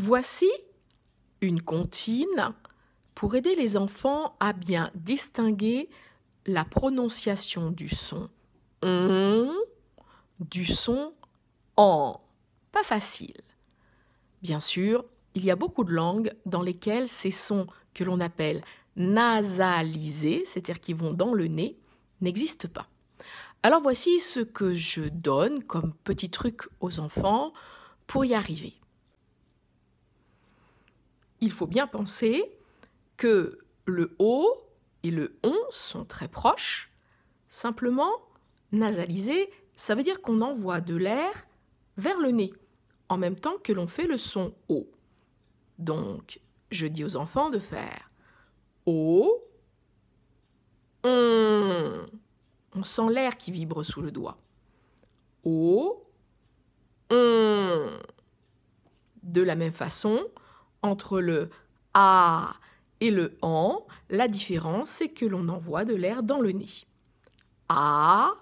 Voici une comptine pour aider les enfants à bien distinguer la prononciation du son on du son en. Pas facile. Bien sûr, il y a beaucoup de langues dans lesquelles ces sons que l'on appelle nasalisés, c'est-à-dire qui vont dans le nez, n'existent pas. Alors voici ce que je donne comme petit truc aux enfants pour y arriver il faut bien penser que le O et le on sont très proches. Simplement, nasaliser, ça veut dire qu'on envoie de l'air vers le nez, en même temps que l'on fait le son O. Donc, je dis aux enfants de faire O, on. On sent l'air qui vibre sous le doigt. O, on. De la même façon, entre le A et le an, la différence c'est que l'on envoie de l'air dans le nez. A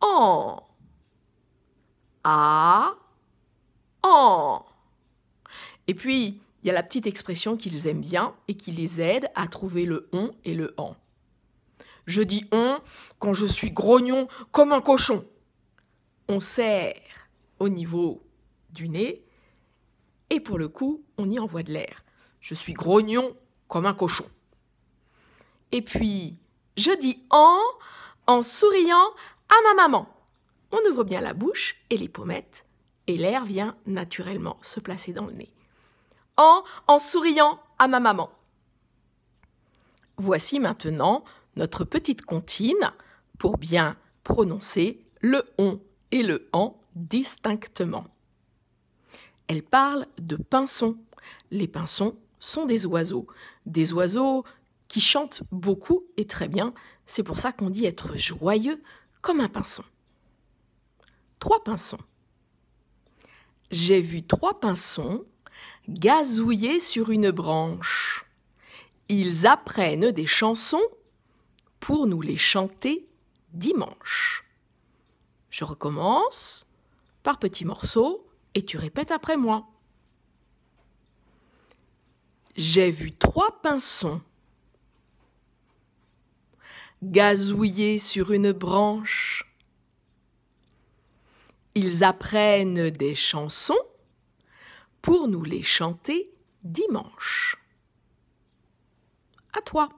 en A en Et puis il y a la petite expression qu'ils aiment bien et qui les aide à trouver le on et le an. Je dis on quand je suis grognon comme un cochon. On serre au niveau du nez et pour le coup, on y envoie de l'air. Je suis grognon comme un cochon. Et puis, je dis en en souriant à ma maman. On ouvre bien la bouche et les pommettes, et l'air vient naturellement se placer dans le nez. En en souriant à ma maman. Voici maintenant notre petite comptine pour bien prononcer le on et le en distinctement. Elle parle de pinsons. Les pinsons sont des oiseaux. Des oiseaux qui chantent beaucoup et très bien. C'est pour ça qu'on dit être joyeux comme un pinson. Trois pinsons. J'ai vu trois pinsons gazouiller sur une branche. Ils apprennent des chansons pour nous les chanter dimanche. Je recommence par petits morceaux et tu répètes après moi. J'ai vu trois pinsons gazouiller sur une branche. Ils apprennent des chansons pour nous les chanter dimanche. À toi.